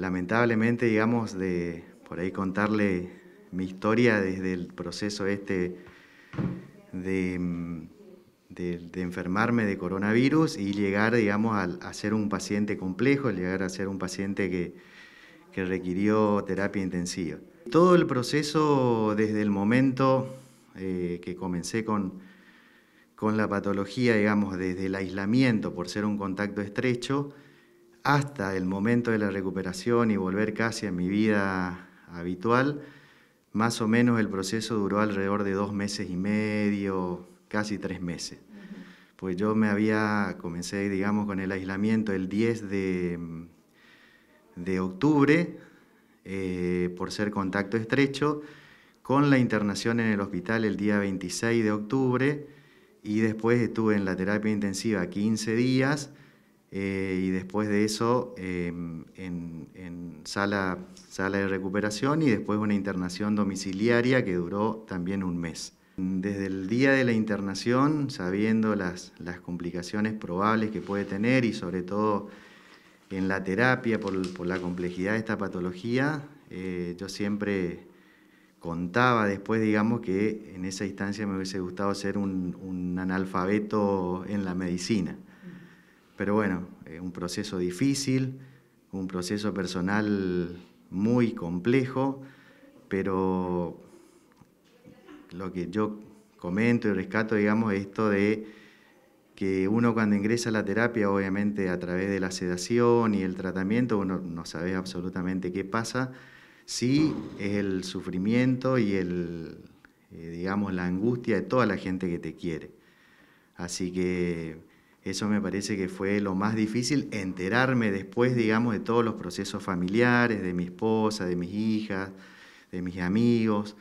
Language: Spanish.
Lamentablemente, digamos, de por ahí contarle mi historia desde el proceso este de, mm, enfermarme de coronavirus y llegar, digamos, a, ser un paciente complejo, llegar a ser un paciente que, requirió terapia intensiva. Todo el proceso desde el momento eh, que comencé con, con la patología, digamos, desde el aislamiento por ser un contacto estrecho, hasta el momento de la recuperación y volver casi a mi vida habitual, más o menos el proceso duró alrededor de dos meses y medio, casi tres meses. Pues yo me había, comencé, digamos, con el aislamiento el 10 de, octubre, eh, por ser contacto estrecho, con la internación en el hospital el día 26 de octubre y después estuve en la terapia intensiva 15 días eh, y después de eso em, en, sala, sala de recuperación y después una internación domiciliaria que duró también un mes. Desde el día de la internación, sabiendo las, las complicaciones probables que puede tener y sobre todo en la terapia por, por la complejidad de esta patología, eh, yo siempre contaba después, digamos, que en esa instancia me hubiese gustado ser un analfabeto en la medicina. Pero bueno, es eh, un proceso difícil, un proceso personal muy complejo, pero lo que yo comento y rescato, digamos, es esto de que uno cuando ingresa a la terapia, obviamente a través de la sedación y el tratamiento, uno no sabe absolutamente qué pasa, sí es el sufrimiento y el, eh, digamos, la angustia de toda la gente que te quiere. Así que eso me parece que fue lo más difícil, enterarme después, digamos, de todos los procesos familiares, de mi esposa, de mis hijas, de mis amigos,